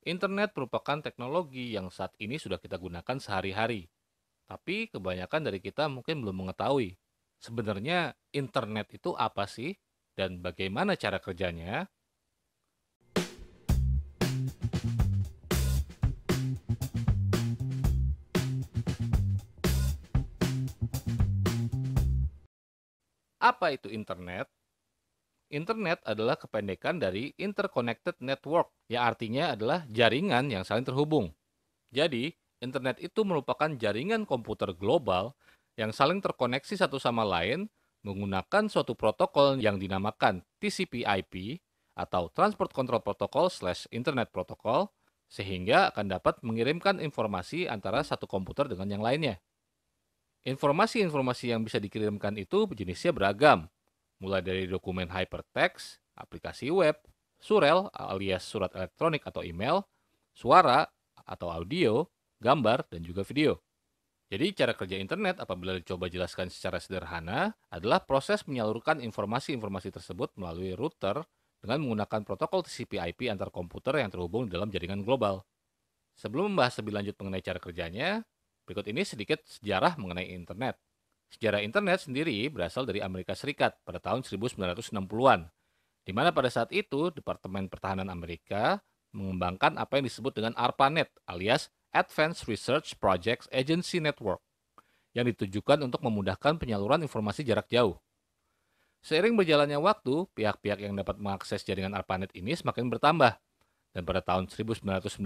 Internet merupakan teknologi yang saat ini sudah kita gunakan sehari-hari. Tapi kebanyakan dari kita mungkin belum mengetahui sebenarnya internet itu apa sih dan bagaimana cara kerjanya. Apa itu internet? Internet adalah kependekan dari Interconnected Network, yang artinya adalah jaringan yang saling terhubung. Jadi, internet itu merupakan jaringan komputer global yang saling terkoneksi satu sama lain menggunakan suatu protokol yang dinamakan TCP/IP atau Transport Control Protocol slash Internet Protocol, sehingga akan dapat mengirimkan informasi antara satu komputer dengan yang lainnya. Informasi-informasi yang bisa dikirimkan itu jenisnya beragam, mulai dari dokumen hypertext, aplikasi web, surel alias surat elektronik atau email, suara atau audio, gambar, dan juga video. Jadi cara kerja internet apabila dicoba jelaskan secara sederhana adalah proses menyalurkan informasi-informasi tersebut melalui router dengan menggunakan protokol TCP/IP antar komputer yang terhubung dalam jaringan global. Sebelum membahas lebih lanjut mengenai cara kerjanya, berikut ini sedikit sejarah mengenai internet. Sejarah internet sendiri berasal dari Amerika Serikat pada tahun 1960-an, di mana pada saat itu Departemen Pertahanan Amerika mengembangkan apa yang disebut dengan ARPANET alias Advanced Research Projects Agency Network yang ditujukan untuk memudahkan penyaluran informasi jarak jauh. Seiring berjalannya waktu, pihak-pihak yang dapat mengakses jaringan ARPANET ini semakin bertambah. Dan pada tahun 1990,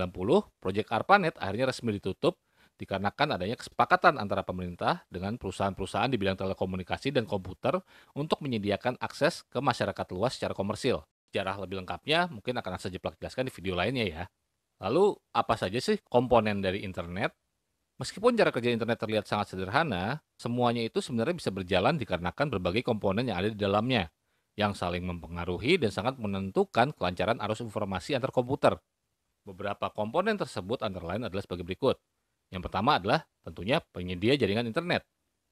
proyek ARPANET akhirnya resmi ditutup dikarenakan adanya kesepakatan antara pemerintah dengan perusahaan-perusahaan di bidang telekomunikasi dan komputer untuk menyediakan akses ke masyarakat luas secara komersil. Sejarah lebih lengkapnya mungkin akan saya jeplak jelaskan di video lainnya ya. Lalu, apa saja sih komponen dari internet? Meskipun cara kerja internet terlihat sangat sederhana, semuanya itu sebenarnya bisa berjalan dikarenakan berbagai komponen yang ada di dalamnya, yang saling mempengaruhi dan sangat menentukan kelancaran arus informasi antar komputer. Beberapa komponen tersebut antara lain adalah sebagai berikut. Yang pertama adalah tentunya penyedia jaringan internet.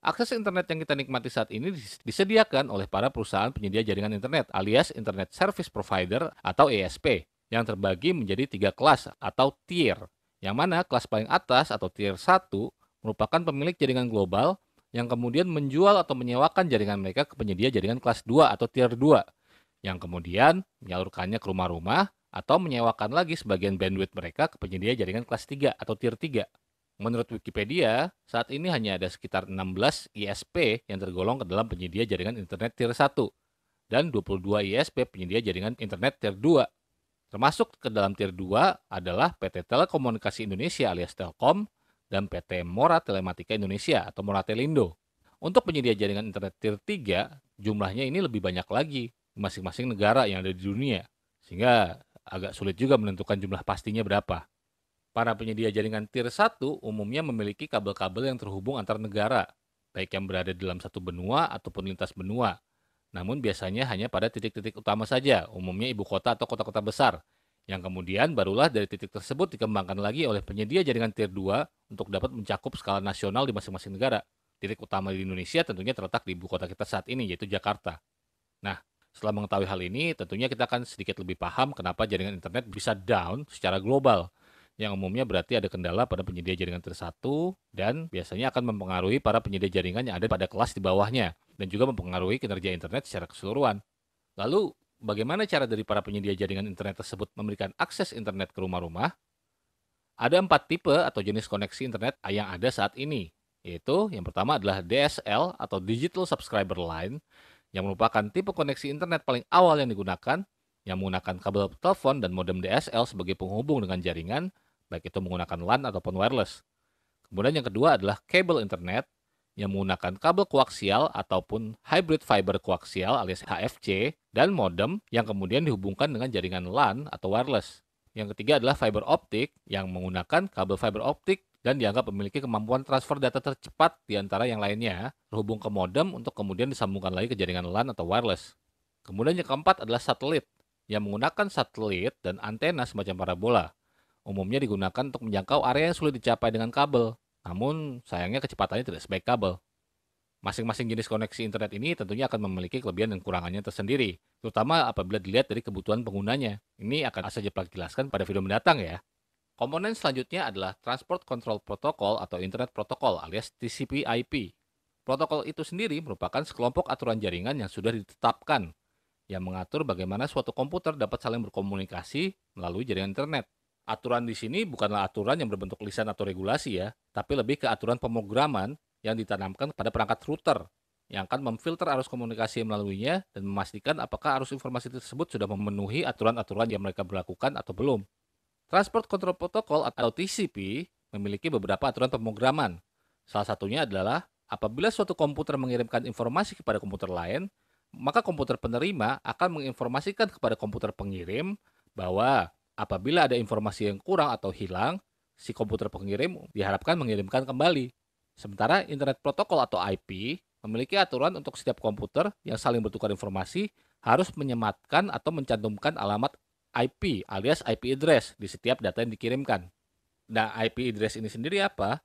Akses internet yang kita nikmati saat ini disediakan oleh para perusahaan penyedia jaringan internet alias Internet Service Provider atau ISP e yang terbagi menjadi tiga kelas atau tier, yang mana kelas paling atas atau tier 1 merupakan pemilik jaringan global yang kemudian menjual atau menyewakan jaringan mereka ke penyedia jaringan kelas 2 atau tier 2, yang kemudian menyalurkannya ke rumah-rumah atau menyewakan lagi sebagian bandwidth mereka ke penyedia jaringan kelas 3 atau tier 3. Menurut Wikipedia, saat ini hanya ada sekitar 16 ISP yang tergolong ke dalam penyedia jaringan internet tier 1 dan 22 ISP penyedia jaringan internet tier 2. Termasuk ke dalam tier 2 adalah PT Telekomunikasi Indonesia alias Telkom dan PT Mora Telematika Indonesia atau Mora Telindo. Untuk penyedia jaringan internet tier 3, jumlahnya ini lebih banyak lagi di masing-masing negara yang ada di dunia, sehingga agak sulit juga menentukan jumlah pastinya berapa. Para penyedia jaringan tier 1 umumnya memiliki kabel-kabel yang terhubung antar negara, baik yang berada dalam satu benua ataupun lintas benua. Namun biasanya hanya pada titik-titik utama saja, umumnya ibu kota atau kota-kota besar, yang kemudian barulah dari titik tersebut dikembangkan lagi oleh penyedia jaringan tier 2 untuk dapat mencakup skala nasional di masing-masing negara. Titik utama di Indonesia tentunya terletak di ibu kota kita saat ini, yaitu Jakarta. Nah, setelah mengetahui hal ini, tentunya kita akan sedikit lebih paham kenapa jaringan internet bisa down secara global yang umumnya berarti ada kendala pada penyedia jaringan tersatu dan biasanya akan mempengaruhi para penyedia jaringan yang ada pada kelas di bawahnya dan juga mempengaruhi kinerja internet secara keseluruhan. Lalu, bagaimana cara dari para penyedia jaringan internet tersebut memberikan akses internet ke rumah-rumah? Ada empat tipe atau jenis koneksi internet yang ada saat ini, yaitu yang pertama adalah DSL atau Digital Subscriber Line yang merupakan tipe koneksi internet paling awal yang digunakan yang menggunakan kabel telepon dan modem DSL sebagai penghubung dengan jaringan baik itu menggunakan LAN ataupun wireless. Kemudian yang kedua adalah kabel internet yang menggunakan kabel koaksial ataupun hybrid fiber koaksial alias HFC dan modem yang kemudian dihubungkan dengan jaringan LAN atau wireless. Yang ketiga adalah fiber optik yang menggunakan kabel fiber optik dan dianggap memiliki kemampuan transfer data tercepat di antara yang lainnya, terhubung ke modem untuk kemudian disambungkan lagi ke jaringan LAN atau wireless. Kemudian yang keempat adalah satelit, yang menggunakan satelit dan antena semacam parabola umumnya digunakan untuk menjangkau area yang sulit dicapai dengan kabel, namun sayangnya kecepatannya tidak sebaik kabel. Masing-masing jenis koneksi internet ini tentunya akan memiliki kelebihan dan kurangannya tersendiri, terutama apabila dilihat dari kebutuhan penggunanya. Ini akan saya jelaskan pada video mendatang ya. Komponen selanjutnya adalah Transport Control Protocol atau Internet Protocol alias TCP/IP. Protokol itu sendiri merupakan sekelompok aturan jaringan yang sudah ditetapkan yang mengatur bagaimana suatu komputer dapat saling berkomunikasi melalui jaringan internet aturan di sini bukanlah aturan yang berbentuk lisan atau regulasi ya, tapi lebih ke aturan pemrograman yang ditanamkan pada perangkat router yang akan memfilter arus komunikasi melaluinya dan memastikan apakah arus informasi tersebut sudah memenuhi aturan-aturan yang mereka berlakukan atau belum. Transport Control Protocol atau TCP memiliki beberapa aturan pemrograman. Salah satunya adalah apabila suatu komputer mengirimkan informasi kepada komputer lain, maka komputer penerima akan menginformasikan kepada komputer pengirim bahwa Apabila ada informasi yang kurang atau hilang, si komputer pengirim diharapkan mengirimkan kembali. Sementara internet protokol atau IP memiliki aturan untuk setiap komputer yang saling bertukar informasi harus menyematkan atau mencantumkan alamat IP alias IP address di setiap data yang dikirimkan. Nah, IP address ini sendiri apa?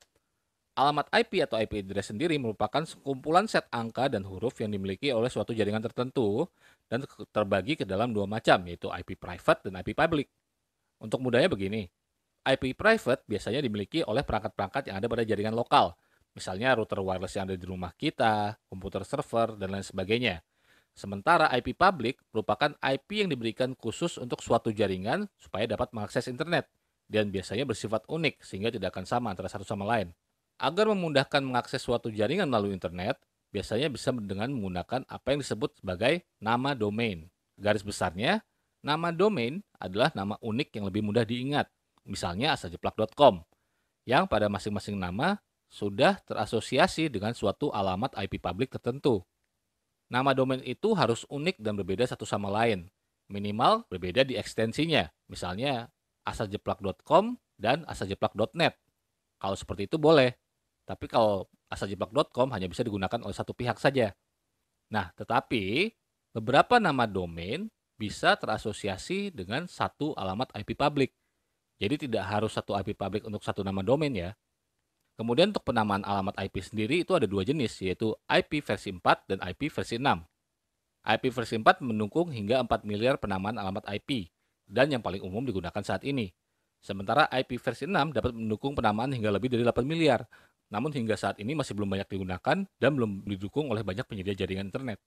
Alamat IP atau IP address sendiri merupakan sekumpulan set angka dan huruf yang dimiliki oleh suatu jaringan tertentu dan terbagi ke dalam dua macam, yaitu IP private dan IP public. Untuk mudahnya begini, IP private biasanya dimiliki oleh perangkat-perangkat yang ada pada jaringan lokal, misalnya router wireless yang ada di rumah kita, komputer server, dan lain sebagainya. Sementara IP public merupakan IP yang diberikan khusus untuk suatu jaringan supaya dapat mengakses internet, dan biasanya bersifat unik sehingga tidak akan sama antara satu sama lain. Agar memudahkan mengakses suatu jaringan melalui internet, biasanya bisa dengan menggunakan apa yang disebut sebagai nama domain. Garis besarnya, Nama domain adalah nama unik yang lebih mudah diingat, misalnya asajeplak.com, yang pada masing-masing nama sudah terasosiasi dengan suatu alamat IP publik tertentu. Nama domain itu harus unik dan berbeda satu sama lain, minimal berbeda di ekstensinya, misalnya asajeplak.com dan asajeplak.net. Kalau seperti itu boleh, tapi kalau asajeplak.com hanya bisa digunakan oleh satu pihak saja. Nah, tetapi beberapa nama domain bisa terasosiasi dengan satu alamat IP publik, Jadi tidak harus satu IP publik untuk satu nama domain ya. Kemudian untuk penamaan alamat IP sendiri itu ada dua jenis, yaitu IP versi 4 dan IP versi 6. IP versi 4 mendukung hingga 4 miliar penamaan alamat IP, dan yang paling umum digunakan saat ini. Sementara IP versi 6 dapat mendukung penamaan hingga lebih dari 8 miliar, namun hingga saat ini masih belum banyak digunakan dan belum didukung oleh banyak penyedia jaringan internet.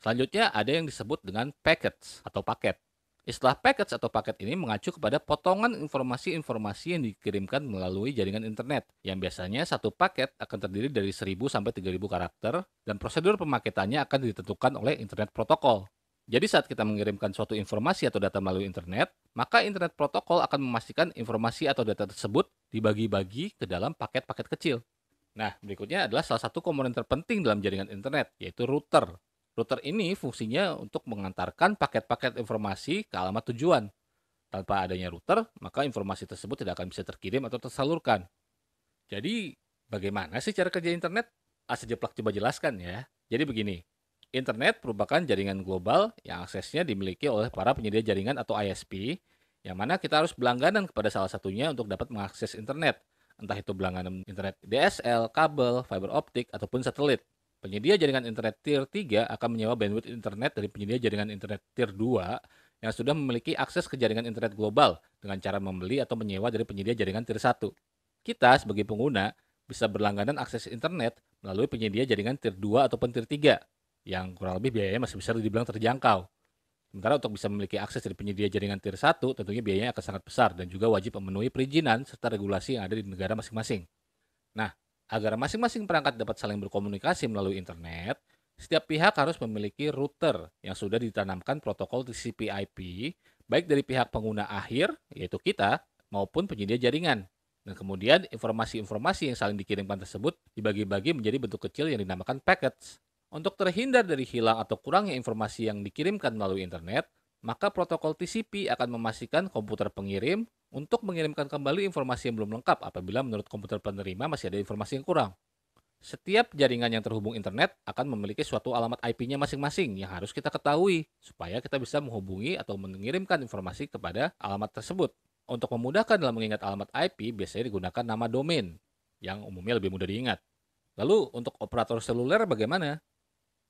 Selanjutnya ada yang disebut dengan packets atau paket. Istilah packets atau paket ini mengacu kepada potongan informasi-informasi yang dikirimkan melalui jaringan internet, yang biasanya satu paket akan terdiri dari 1000 sampai 3000 karakter dan prosedur pemaketannya akan ditentukan oleh internet protokol. Jadi saat kita mengirimkan suatu informasi atau data melalui internet, maka internet protokol akan memastikan informasi atau data tersebut dibagi-bagi ke dalam paket-paket kecil. Nah, berikutnya adalah salah satu komponen terpenting dalam jaringan internet, yaitu router. Router ini fungsinya untuk mengantarkan paket-paket informasi ke alamat tujuan. Tanpa adanya router, maka informasi tersebut tidak akan bisa terkirim atau tersalurkan. Jadi, bagaimana sih cara kerja internet? Asa ah, Jeplak coba jelaskan ya. Jadi begini, internet merupakan jaringan global yang aksesnya dimiliki oleh para penyedia jaringan atau ISP, yang mana kita harus berlangganan kepada salah satunya untuk dapat mengakses internet, entah itu berlangganan internet DSL, kabel, fiber optik, ataupun satelit. Penyedia jaringan internet tier 3 akan menyewa bandwidth internet dari penyedia jaringan internet tier 2 yang sudah memiliki akses ke jaringan internet global dengan cara membeli atau menyewa dari penyedia jaringan tier 1. Kita sebagai pengguna bisa berlangganan akses internet melalui penyedia jaringan tier 2 ataupun tier 3 yang kurang lebih biayanya masih besar dibilang terjangkau. Sementara untuk bisa memiliki akses dari penyedia jaringan tier 1 tentunya biayanya akan sangat besar dan juga wajib memenuhi perizinan serta regulasi yang ada di negara masing-masing. Nah, Agar masing-masing perangkat dapat saling berkomunikasi melalui internet, setiap pihak harus memiliki router yang sudah ditanamkan protokol TCP/IP, baik dari pihak pengguna akhir, yaitu kita, maupun penyedia jaringan. Dan kemudian informasi-informasi yang saling dikirimkan tersebut dibagi-bagi menjadi bentuk kecil yang dinamakan packets. Untuk terhindar dari hilang atau kurangnya informasi yang dikirimkan melalui internet, maka protokol TCP akan memastikan komputer pengirim untuk mengirimkan kembali informasi yang belum lengkap apabila menurut komputer penerima masih ada informasi yang kurang. Setiap jaringan yang terhubung internet akan memiliki suatu alamat IP-nya masing-masing yang harus kita ketahui supaya kita bisa menghubungi atau mengirimkan informasi kepada alamat tersebut. Untuk memudahkan dalam mengingat alamat IP biasanya digunakan nama domain yang umumnya lebih mudah diingat. Lalu untuk operator seluler bagaimana?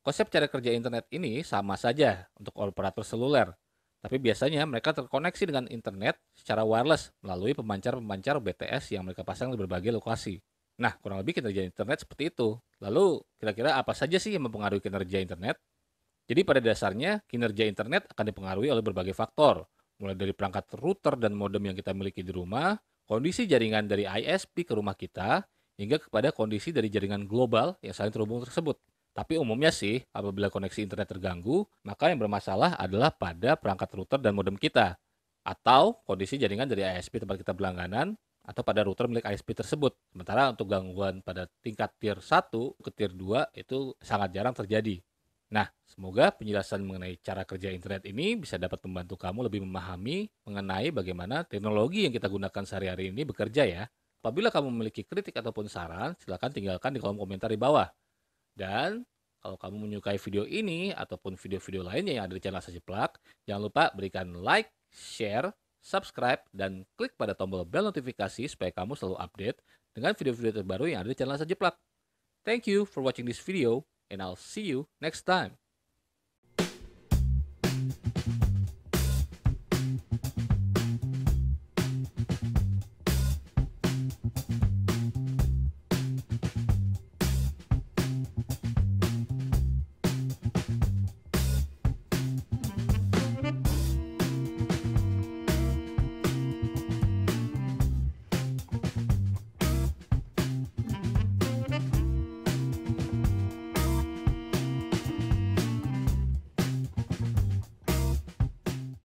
Konsep cara kerja internet ini sama saja untuk operator seluler, tapi biasanya mereka terkoneksi dengan internet secara wireless melalui pemancar-pemancar BTS yang mereka pasang di berbagai lokasi. Nah, kurang lebih kinerja internet seperti itu. Lalu, kira-kira apa saja sih yang mempengaruhi kinerja internet? Jadi pada dasarnya, kinerja internet akan dipengaruhi oleh berbagai faktor, mulai dari perangkat router dan modem yang kita miliki di rumah, kondisi jaringan dari ISP ke rumah kita, hingga kepada kondisi dari jaringan global yang saling terhubung tersebut. Tapi umumnya sih, apabila koneksi internet terganggu, maka yang bermasalah adalah pada perangkat router dan modem kita, atau kondisi jaringan dari ISP tempat kita berlangganan, atau pada router milik ISP tersebut. Sementara untuk gangguan pada tingkat tier 1 ke tier 2 itu sangat jarang terjadi. Nah, semoga penjelasan mengenai cara kerja internet ini bisa dapat membantu kamu lebih memahami mengenai bagaimana teknologi yang kita gunakan sehari-hari ini bekerja ya. Apabila kamu memiliki kritik ataupun saran, silakan tinggalkan di kolom komentar di bawah. Dan kalau kamu menyukai video ini ataupun video-video lainnya yang ada di channel Sasi Plak, jangan lupa berikan like, share, subscribe, dan klik pada tombol bell notifikasi supaya kamu selalu update dengan video-video terbaru yang ada di channel Sasi Plak. Thank you for watching this video, and I'll see you next time.